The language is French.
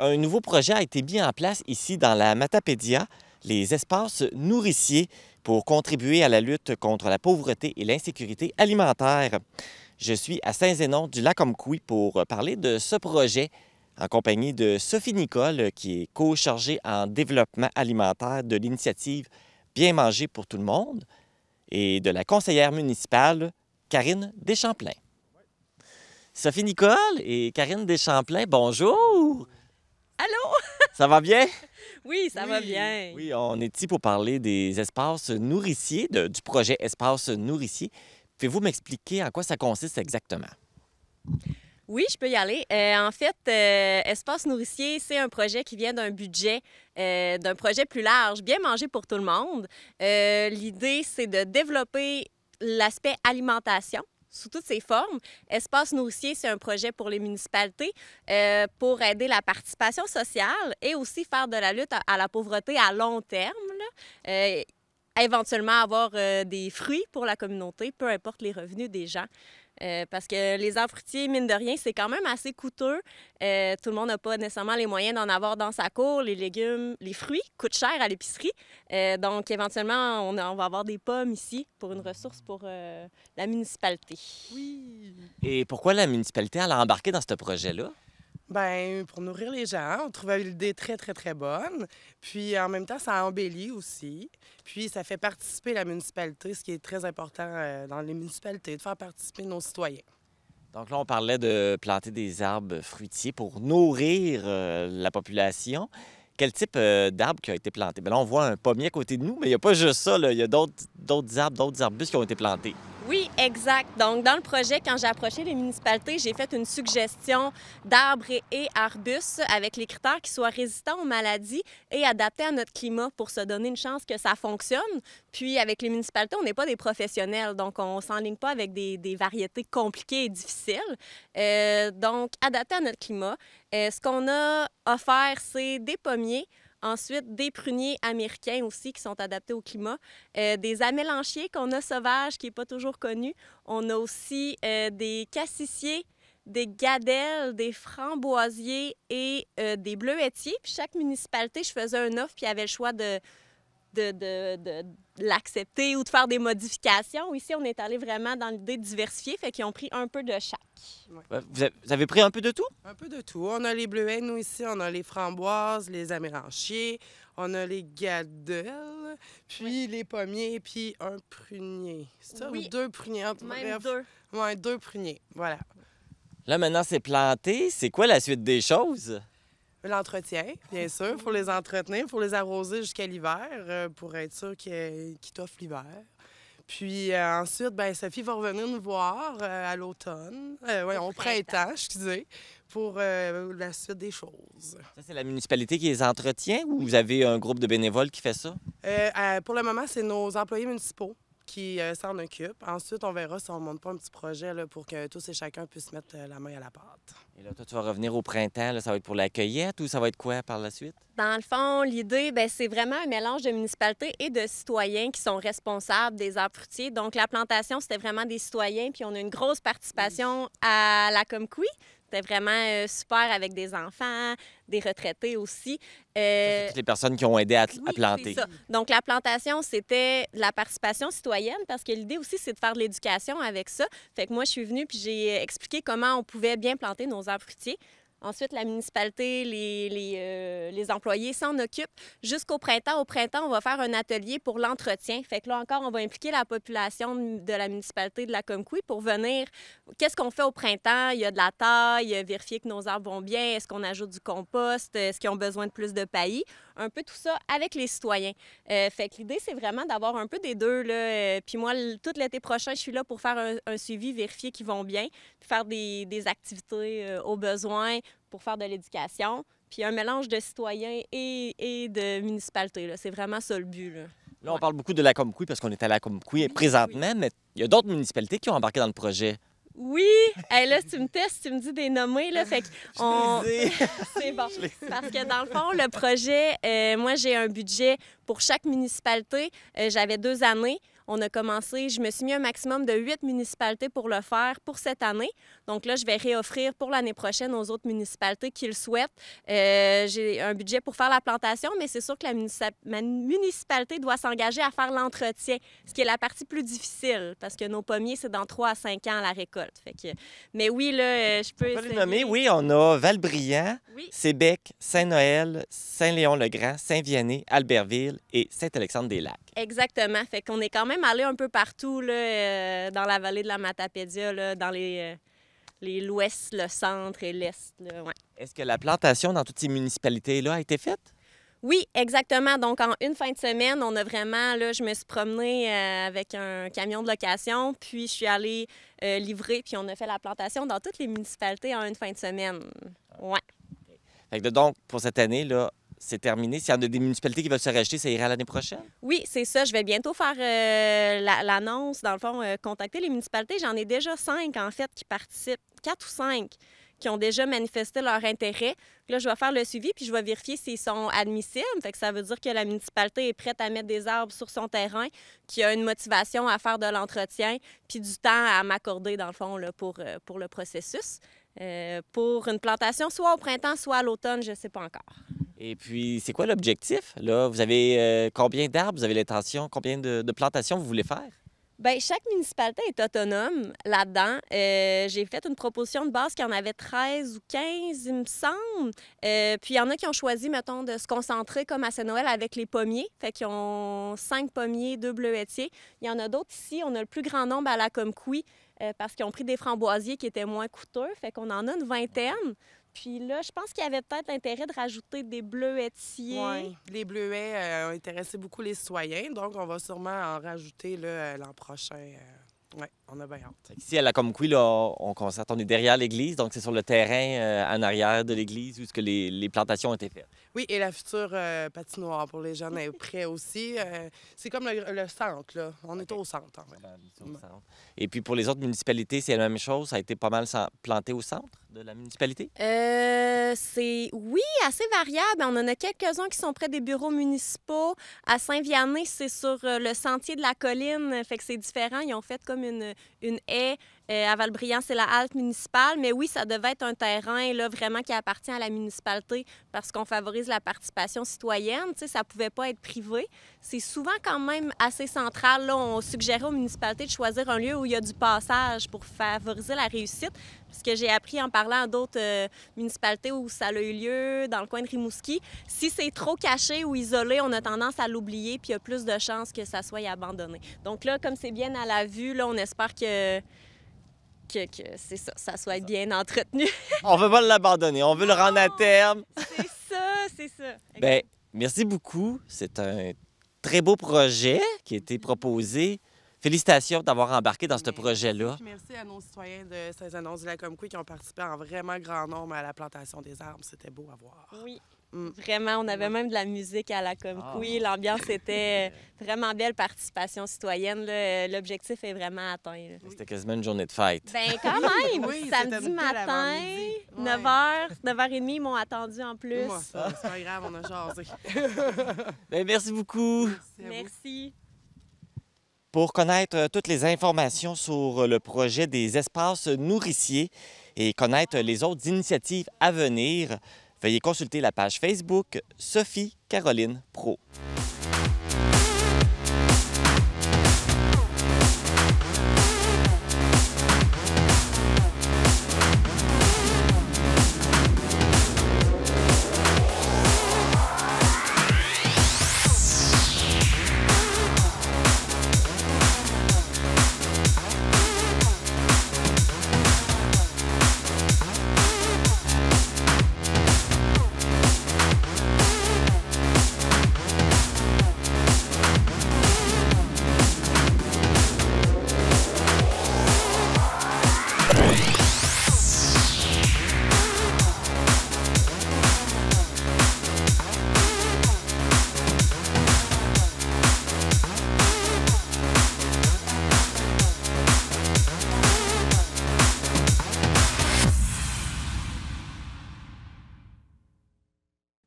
Un nouveau projet a été mis en place ici dans la Matapédia, les espaces nourriciers pour contribuer à la lutte contre la pauvreté et l'insécurité alimentaire. Je suis à Saint-Zénon du lac Omkoui pour parler de ce projet en compagnie de Sophie Nicole, qui est co-chargée en développement alimentaire de l'initiative Bien manger pour tout le monde, et de la conseillère municipale Karine Deschamplain. Sophie Nicole et Karine Deschamplain, bonjour! Allô? ça va bien? Oui, ça va bien. Oui, on est ici pour parler des espaces nourriciers, du projet espaces nourriciers. Pouvez-vous m'expliquer en quoi ça consiste exactement? Oui, je peux y aller. Euh, en fait, euh, espaces nourriciers, c'est un projet qui vient d'un budget, euh, d'un projet plus large, bien manger pour tout le monde. L'idée, c'est de développer l'aspect alimentation sous toutes ses formes. Espace nourricier, c'est un projet pour les municipalités euh, pour aider la participation sociale et aussi faire de la lutte à, la pauvreté à long terme. Là. Euh, éventuellement avoir euh, des fruits pour la communauté, peu importe les revenus des gens. Euh, parce que les arbres fruitiers, mine de rien, c'est quand même assez coûteux. Euh, tout le monde n'a pas nécessairement les moyens d'en avoir dans sa cour. Les légumes, les fruits coûtent cher à l'épicerie. donc, éventuellement, on, on, va avoir des pommes ici pour une ressource pour la municipalité. Oui. Et pourquoi la municipalité, elle a embarqué dans ce projet-là? Ben, pour nourrir les gens, on trouvait l'idée très, très, très bonne. Puis en même temps, ça embellit aussi. Puis ça fait participer la municipalité, ce qui est très important euh, dans les municipalités, de faire participer nos citoyens. Donc là, on parlait de planter des arbres fruitiers pour nourrir euh, la population. Quel type d'arbres euh, d'arbre qui a été planté? Bien là, on voit un pommier à côté de nous, mais il n'y a pas juste ça. Il y a d'autres arbres, d'autres arbustes qui ont été plantés. Oui, Exact. Donc, dans le projet, quand j'ai approché les municipalités, j'ai fait une suggestion d'arbres et arbustes avec les critères qui soient résistants aux maladies et adaptés à notre climat pour se donner une chance que ça fonctionne. Puis, avec les municipalités, on n'est pas des professionnels, donc on ne s'enligne pas avec des, variétés compliquées et difficiles. Euh, donc, adapté à notre climat. Euh, ce qu'on a offert, c'est des pommiers, Ensuite, des pruniers américains aussi qui sont adaptés au climat. Euh, des amélanchiers qu'on a sauvages, qui n'est pas toujours connu. On a aussi euh, des cassissiers, des gadelles, des framboisiers et euh, des bleuetiers. Puis chaque municipalité, je faisais un offre, puis avait le choix de de, l'accepter ou de faire des modifications. Ici, on est allé vraiment dans l'idée de diversifier, fait qu'ils ont pris un peu de chaque. Euh, vous avez pris un peu de tout? Un peu de tout. On a les bleuets, nous, ici. On a les framboises, les améranchiers, on a les gadelles, puis les pommiers, puis un prunier. C'est ça? Oui. deux pruniers? Même deux. Oui, deux pruniers. Voilà. Là, maintenant, c'est planté. C'est quoi la suite des choses? L'entretien, bien sûr. pour les entretenir, pour les arroser jusqu'à l'hiver euh, pour être sûr qu'ils t'offrent l'hiver. Puis euh, ensuite, ben Sophie va revenir nous voir euh, à l'automne, ouais, au printemps, je excusez, pour la suite des choses. Ça, c'est la municipalité qui les entretient ou vous avez un groupe de bénévoles qui fait ça? pour le moment, c'est nos employés municipaux qui s'en occupent. Ensuite, on verra si on ne monte pas un petit projet pour que tous et chacun puissent mettre la main à la pâte. Et là, toi, tu vas revenir au printemps. ça va être pour la cueillette ou ça va être quoi par la suite? Dans le fond, l'idée, ben, c'est vraiment un mélange de municipalités et de citoyens qui sont responsables des arbres fruitiers. Donc, la plantation, c'était vraiment des citoyens. Puis, on a une grosse participation à la Comqui. C'était vraiment euh, super avec des enfants, des retraités aussi. Euh, toutes les personnes qui ont aidé à, planter. Donc, la plantation, c'était la participation citoyenne parce que l'idée aussi, c'est de faire de l'éducation avec ça. Fait que moi, je suis venue puis j'ai euh, expliqué comment on pouvait bien planter nos arbres fruitiers Ensuite, la municipalité, les, euh, les, employés s'en occupent. Jusqu'au printemps, au printemps, on va faire un atelier pour l'entretien. Fait que là encore, on va impliquer la population de la municipalité de la Comcoui pour venir. Qu'est-ce qu'on fait au printemps? Il y a de la taille, vérifier que nos arbres vont bien, est-ce qu'on ajoute du compost, est-ce qu'ils ont besoin de plus de paillis? Un peu tout ça avec les citoyens. Euh, fait que l'idée, c'est vraiment d'avoir un peu des deux. Là. Euh, puis moi, tout l'été prochain, je suis là pour faire un, suivi, vérifier qu'ils vont bien, faire des, activités aux besoins pour faire de l'éducation, puis un mélange de citoyens et, de municipalités. C'est vraiment ça le but. Là. on parle beaucoup de la Comcoui parce qu'on est à la Comcouille présentement, mais il y a d'autres municipalités qui ont embarqué dans le projet. Oui! là, si tu me testes, tu me dis des nommés, là, fait on... C'est bon. Parce que dans le fond, le projet, euh, moi, j'ai un budget pour chaque municipalité, euh, j'avais deux années. On a commencé, je me suis mis un maximum de huit municipalités pour le faire pour cette année. Donc là, je vais réoffrir pour l'année prochaine aux autres municipalités qui le souhaitent. Euh, j'ai un budget pour faire la plantation, mais c'est sûr que la municipalité doit s'engager à faire l'entretien, ce qui est la partie plus difficile parce que nos pommiers, c'est dans trois à cinq ans la récolte. Fait Mais oui, là, euh, je peux. On peut les nommer, oui. On a Valbriand, Sébec, Saint-Noël, Saint-Léon-le-Grand, Saint-Vianney, Albertville, et Saint-Alexandre-des-Lacs. Exactement. Fait qu'on est quand même allé un peu partout là, euh, dans la vallée de la Matapédia, là, dans les, euh, l'ouest, le centre et l'est. Est-ce que la plantation dans toutes ces municipalités-là a été faite? Oui, exactement. Donc, en une fin de semaine, on a vraiment, là, je me suis promenée euh, avec un camion de location, puis je suis allée livrer, puis on a fait la plantation dans toutes les municipalités en une fin de semaine. Ouais. Fait que donc, pour cette année, là, c'est terminé. S'il y a des municipalités qui veulent se racheter, ça ira l'année prochaine? Oui, c'est ça. Je vais bientôt faire euh, l'annonce, dans le fond, euh, contacter les municipalités. J'en ai déjà cinq, en fait, qui participent, quatre ou cinq qui ont déjà manifesté leur intérêt. Là, je vais faire le suivi, puis je vais vérifier s'ils sont admissibles. ça veut dire que la municipalité est prête à mettre des arbres sur son terrain, qu'il y a une motivation à faire de l'entretien, puis du temps à m'accorder, dans le fond, pour, euh, pour le processus. pour une plantation, soit au printemps, soit à l'automne, je ne sais pas encore. Et puis, c'est quoi l'objectif? Là, vous avez euh, combien d'arbres vous avez l'intention? Combien de, plantations vous voulez faire? Bien, chaque municipalité est autonome là-dedans. Euh, j'ai fait une proposition de base qui en avait 13 ou 15, il me semble. Euh, puis il y en a qui ont choisi, mettons, de se concentrer comme à Saint-Noël avec les pommiers. Fait qu'ils ont cinq pommiers, deux bleuetiers. Il y en a d'autres ici. On a le plus grand nombre à la Comcouille parce qu'ils ont pris des framboisiers qui étaient moins coûteux. Fait qu'on en a une vingtaine. Puis là, je pense qu'il y avait peut-être l'intérêt de rajouter des bleuets. Oui, les bleuets euh, ont intéressé beaucoup les citoyens, donc on va sûrement en rajouter euh, l'an prochain. Euh, on a bien hâte. Ici, à la Comqui, là, on est derrière l'église, donc c'est sur le terrain euh, en arrière de l'église où les, plantations ont été faites. Oui, et la future euh, patinoire pour les jeunes est près aussi. Euh, c'est comme le, centre, là. On est au centre, en fait. Et puis pour les autres municipalités, c'est la même chose. Ça a été pas mal planté au centre de la municipalité? c'est, oui, assez variable. On en a quelques-uns qui sont près des bureaux municipaux. À Saint-Vianney, c'est sur le sentier de la colline. Fait que c'est différent. Ils ont fait comme une une haie, euh, à Valbriand, c'est la halte municipale, mais oui, ça devait être un terrain là, vraiment qui appartient à la municipalité parce qu'on favorise la participation citoyenne. Tu ça ne pouvait pas être privé. C'est souvent quand même assez central. Là, on suggérait aux municipalités de choisir un lieu où il y a du passage pour favoriser la réussite. puisque que j'ai appris en parlant à d'autres euh, municipalités où ça a eu lieu, dans le coin de Rimouski, si c'est trop caché ou isolé, on a tendance à l'oublier, puis il y a plus de chances que ça soit abandonné. Donc là, comme c'est bien à la vue, là, on espère que que, c'est ça, ça soit bien entretenu. on veut pas l'abandonner, on veut le rendre à oh, terme. c'est ça, c'est ça. Ben, merci beaucoup. C'est un très beau projet qui a été proposé. Félicitations d'avoir embarqué dans ce projet-là. Merci à nos citoyens de Saint-Annonce de la Comcouille qui ont participé en vraiment grand nombre à la plantation des arbres. C'était beau à voir. Oui. Mm. Vraiment, on avait même de la musique à la Comcouille. Ah. L'ambiance était euh, vraiment belle, participation citoyenne. L'objectif est vraiment atteint. C'était quasiment une journée de fête. Bien, quand même! samedi matin, 9h, 9h30, ils m'ont attendu en plus. c'est pas grave, on a jasé. Ben, merci beaucoup. Merci pour connaître euh, toutes les informations sur euh, le projet des espaces nourriciers et connaître les autres initiatives à venir, veuillez consulter la page Facebook Sophie Caroline Pro.